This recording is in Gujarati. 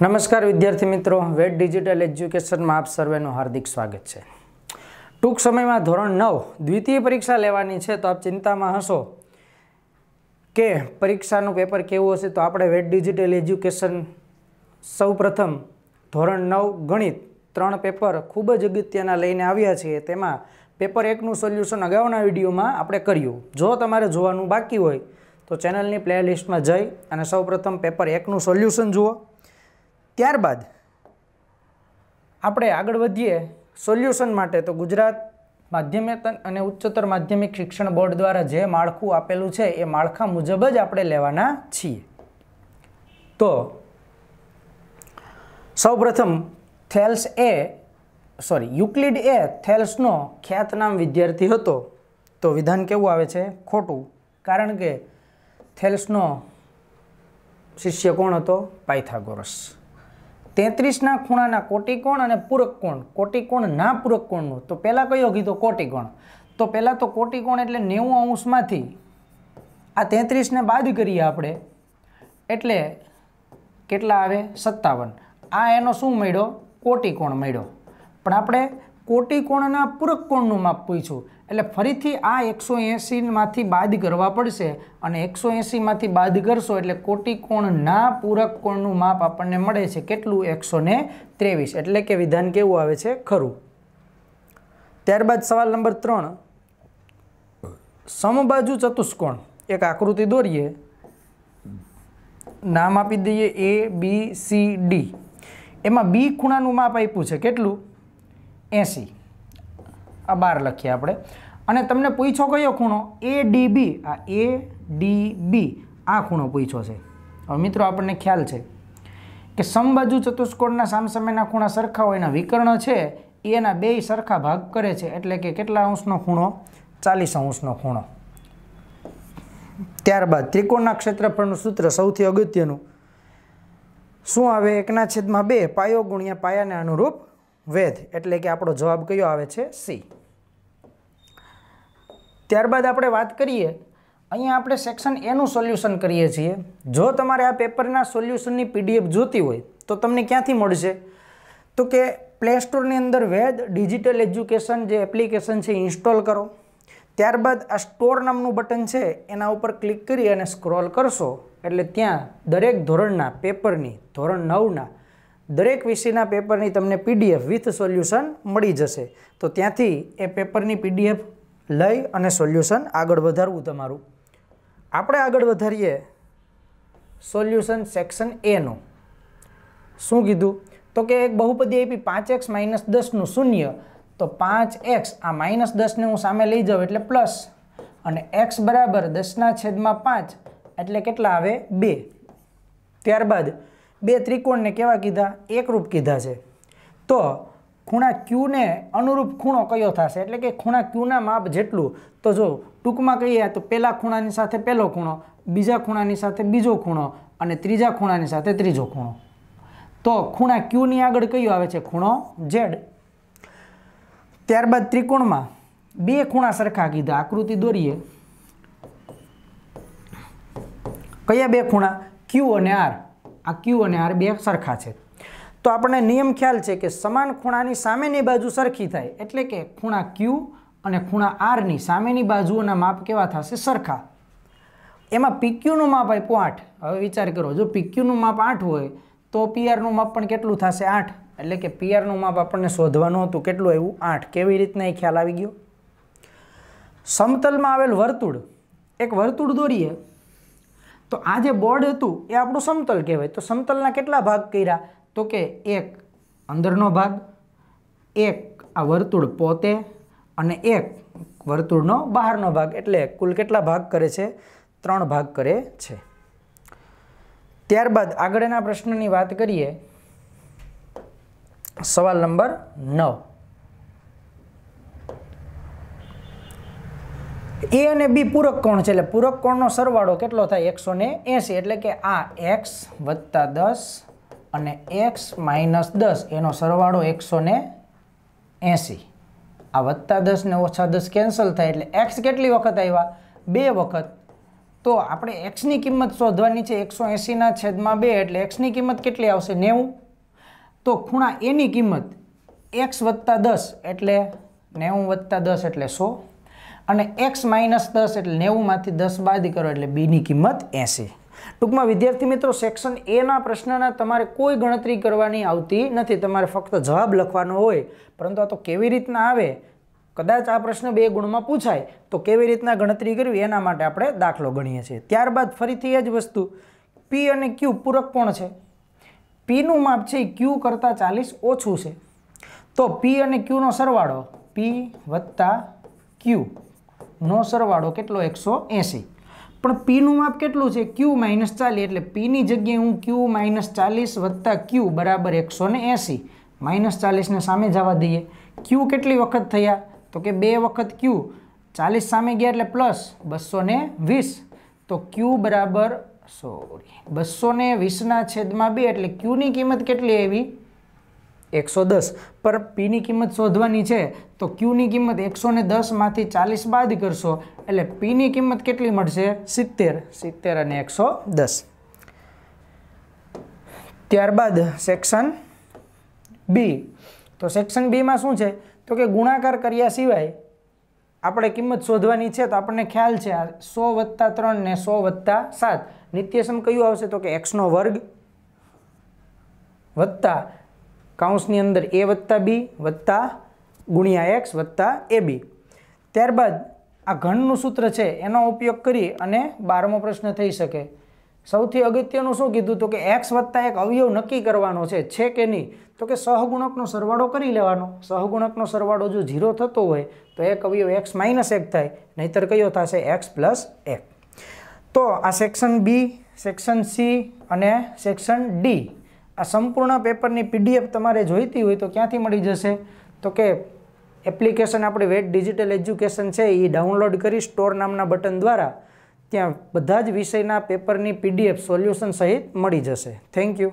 નમસ્કાર વિદ્યાર્થી મિત્રો વેટ ડિજિટલ એજ્યુકેશનમાં આપ સર્વેનું હાર્દિક સ્વાગત છે ટૂંક સમયમાં ધોરણ નવ દ્વિતીય પરીક્ષા લેવાની છે તો આપ ચિંતામાં હશો કે પરીક્ષાનું પેપર કેવું હશે તો આપણે વેટ ડિજિટલ એજ્યુકેશન સૌપ્રથમ ધોરણ નવ ગણિત ત્રણ પેપર ખૂબ જ અગત્યના લઈને આવ્યા છીએ તેમાં પેપર એકનું સોલ્યુશન અગાઉના વિડીયોમાં આપણે કર્યું જો તમારે જોવાનું બાકી હોય તો ચેનલની પ્લેલિસ્ટમાં જઈ અને સૌપ્રથમ પેપર એકનું સોલ્યુશન જુઓ ત્યારબાદ આપણે આગળ વધીએ સોલ્યુશન માટે તો ગુજરાત માધ્યમિક અને ઉચ્ચતર માધ્યમિક શિક્ષણ બોર્ડ દ્વારા જે માળખું આપેલું છે એ માળખા મુજબ જ આપણે લેવાના છીએ તો સૌપ્રથમ થેલ્સ એ સોરી યુક્લિડ એ થેલ્સનો ખ્યાતનામ વિદ્યાર્થી હતો તો વિધાન કેવું આવે છે ખોટું કારણ કે થેલ્સનો શિષ્ય કોણ હતો પાયથાગોરસ તેત્રીસના ખૂણાના કોટિકોણ અને પૂરક કોણ કોટિકોણ ના પૂરક કોણનું તો પહેલાં કયો કીધો કોટિકોણ તો પહેલાં તો કોટિકોણ એટલે નેવું અંશમાંથી આ તેત્રીસને બાદ કરીએ આપણે એટલે કેટલા આવે સત્તાવન આ એનો શું મળ્યો કોટિકોણ મળ્યો પણ આપણે કોટિકોણના પૂરક કોણનું માપ પૂછ્યું એટલે ફરીથી આ એકસો એંસીમાંથી બાદ કરવા પડશે અને એકસો એંસીમાંથી બાદ કરશો એટલે કોટિકોણના પૂરક કોણનું માપ આપણને મળે છે કેટલું એકસો ત્રેવીસ એટલે કે વિધાન કેવું આવે છે ખરું ત્યારબાદ સવાલ નંબર ત્રણ સમબાજુ ચતુષ્કોણ એક આકૃતિ દોરીએ નામ આપી દઈએ એ બી સી ડી એમાં બી ખૂણાનું માપ આપ્યું છે કેટલું એંસી આ બાર લખીએ આપણે અને તમને પૂછો કયો ખૂણો એ ડી બી આ એ ડી બી આ ખૂણો પૂછો છે હવે મિત્રો આપણને ખ્યાલ છે કે સમબાજુ ચતુષ્કોણના સામસામેના ખૂણા સરખા હોય એના વિકર્ણ છે એના બે સરખા ભાગ કરે છે એટલે કે કેટલા અંશનો ખૂણો ચાલીસ અંશનો ખૂણો ત્યારબાદ ત્રિકોણના ક્ષેત્રફળનું સૂત્ર સૌથી અગત્યનું શું આવે એકના છેદમાં બે પાયો ગુણ્યા પાયાને અનુરૂપ વેધ એટલે કે આપણો જવાબ કયો આવે છે સી ત્યારબાદ આપણે વાત કરીએ અહીંયા આપણે સેક્શન એનું સોલ્યુશન કરીએ છીએ જો તમારે આ પેપરના સોલ્યુશનની પીડીએફ જોતી હોય તો તમને ક્યાંથી મળશે તો કે પ્લે સ્ટોરની અંદર વેદ ડિજિટલ એજ્યુકેશન જે એપ્લિકેશન છે ઇન્સ્ટોલ કરો ત્યારબાદ આ સ્ટોર નામનું બટન છે એના ઉપર ક્લિક કરી અને સ્ક્રોલ કરશો એટલે ત્યાં દરેક ધોરણના પેપરની ધોરણ નવના દરેક વિષયના પેપરની તમને પીડીએફ વિથ સોલ્યુશન મળી જશે તો ત્યાંથી એ પેપરની પીડીએફ લઈ અને સોલ્યુશન આગળ વધારવું તમારું આપણે આગળ વધારીએ સોલ્યુશન સેક્શન એનું શું કીધું તો કે એક બહુપદી આપી પાંચ એક્સ માઇનસ દસનું શૂન્ય તો પાંચ એક્સ આ માઇનસ દસને હું સામે લઈ જાઉં એટલે પ્લસ અને એક્સ બરાબર દસના છેદમાં પાંચ એટલે કેટલા આવે બે ત્યારબાદ બે ત્રિકોણને કેવા કીધા એકરૂપ કીધા છે તો ખૂણા ક્યુને અનુરૂપ ખૂણો કયો થશે એટલે કે ખૂણા ક્યુના માપ જેટલું તો જો ટૂંકમાં કહીએ તો પહેલા ખૂણાની સાથે પહેલો ખૂણો બીજા ખૂણાની સાથે બીજો ખૂણો અને ત્રીજા ખૂણાની સાથે ત્રીજો ખૂણો તો ખૂણા ક્યુની આગળ કયો આવે છે ખૂણો ઝેડ ત્યારબાદ ત્રિકોણમાં બે ખૂણા સરખા કીધા આકૃતિ દોરીએ કયા બે ખૂણા ક્યુ અને આર આ ક્યુ અને આર બે સરખા છે તો આપણને નિયમ ખ્યાલ છે કે સમાન ખૂણાની સામેની બાજુ સરખી થાય એટલે કે ખૂણા ક્યુ અને ખૂણા આરની સામેની બાજુઓના માપ કેવા થશે સરખા એમાં પીક્યુનું માપ આપ્યું આઠ હવે વિચાર કરો જો પીક્યુનું માપ આઠ હોય તો પીઆરનું માપ પણ કેટલું થશે આઠ એટલે કે પીઆરનું માપ આપણને શોધવાનું હતું કેટલું એવું આઠ કેવી રીતના એ ખ્યાલ આવી ગયો સમતલમાં આવેલ વર્તુળ એક વર્તુળ દોરીએ તો આ જે બોર્ડ હતું એ આપણું સમતલ કહેવાય તો સમતલના કેટલા ભાગ કર્યા તો કે એક અંદરનો ભાગ એક આ વર્તુળ પોતે અને એક વર્તુળનો બહારનો ભાગ એટલે કુલ કેટલા ભાગ કરે છે ત્રણ ભાગ કરે છે ત્યારબાદ આગળના પ્રશ્નની વાત કરીએ સવાલ નંબર નવ એ અને બી પૂરક કોણ છે એટલે પૂરક કોણનો સરવાળો કેટલો થાય એકસો ને એંસી એટલે કે આ એક્સ વત્તા દસ અને એક્સ માઇનસ દસ એનો સરવાળો એકસો એંસી આ વત્તા દસ ને ઓછા દસ કેન્સલ થાય એટલે એક્સ કેટલી વખત આવ્યા બે વખત તો આપણે એક્સની કિંમત શોધવાની છે એકસો એંસીના છેદમાં બે એટલે એક્સની કિંમત કેટલી આવશે નેવું તો ખૂણા એની કિંમત એક્સ વત્તા દસ એટલે નેવું વત્તા દસ એટલે સો અને એક્સ માઇનસ દસ એટલે નેવુંમાંથી દસ બાદ કરો એટલે બીની કિંમત એંસી ટૂંકમાં વિદ્યાર્થી મિત્રો સેક્શન એના પ્રશ્નના તમારે કોઈ ગણતરી કરવાની આવતી નથી તમારે ફક્ત જવાબ લખવાનો હોય પરંતુ આ તો કેવી રીતના આવે કદાચ આ પ્રશ્ન બે ગુણમાં પૂછાય તો કેવી રીતના ગણતરી કરવી એના માટે આપણે દાખલો ગણીએ છીએ ત્યારબાદ ફરીથી એ જ વસ્તુ પી અને ક્યુ પૂરક કોણ છે પીનું માપ છે એ ક્યુ કરતાં ચાલીસ ઓછું છે તો પી અને ક્યુનો સરવાળો પી વત્તા ક્યુ નો સરવાળો કેટલો એકસો એંસી પણ પીનું માપ કેટલું છે ક્યુ માઇનસ ચાલીસ એટલે પીની જગ્યાએ હું ક્યુ માઇનસ ચાલીસ વત્તા ક્યુ બરાબર એકસો ને એંસી માઇનસ ચાલીસને સામે જવા દઈએ ક્યુ કેટલી વખત થયા તો કે બે વખત ક્યુ ચાલીસ સામે ગયા એટલે પ્લસ બસો ને વીસ તો ક્યુ બરાબર સોરી બસો ને વીસના છેદમાં બે એટલે ક્યુની કિંમત કેટલી આવી એકસો દસ પર પીની કિંમત શોધવાની છે તો ક્યુની કિંમત એકસો ને દસમાંથી ચાલીસ બાદ કરશો એટલે પીની કિંમત કેટલી મળશે સિત્તેર સિત્તેર અને એકસો દસ ત્યારબાદ સેક્શન બી તો સેક્શન બીમાં શું છે તો કે ગુણાકાર કર્યા સિવાય આપણે કિંમત શોધવાની છે તો આપણને ખ્યાલ છે આ સો વત્તા ત્રણ ને સો વત્તા સાત નિત્યસમ કયું આવશે તો કે એક્સનો વર્ગ વત્તા કાઉન્સની અંદર એ વત્તા બી વત્તા ગુણ્યા એક્સ વત્તા એ બી ત્યારબાદ આ ઘણનું સૂત્ર છે એનો ઉપયોગ કરી અને બારમો પ્રશ્ન થઈ શકે સૌથી અગત્યનું શું કીધું તો કે એક્સ વત્તા એક અવયવ નક્કી કરવાનો છે છે કે નહીં તો કે સહગુણકનો સરવાળો કરી લેવાનો સહગુણકનો સરવાળો જો ઝીરો થતો હોય તો એક અવયવ એક્સ માઇનસ એક થાય નહીતર કયો થશે એક્સ પ્લસ એક તો આ સેક્શન બી સેક્શન સી અને સેક્શન ડી આ સંપૂર્ણ પેપરની પીડીએફ તમારે જોઈતી હોય તો ક્યાંથી મળી જશે તો કે એપ્લિકેશન આપણી વેટ ડિજિટલ એજ્યુકેશન છે એ ડાઉનલોડ કરી સ્ટોર નામના બટન દ્વારા ત્યાં બધા જ વિષયના પેપરની પીડીએફ સોલ્યુશન સહિત મળી જશે થેન્ક યુ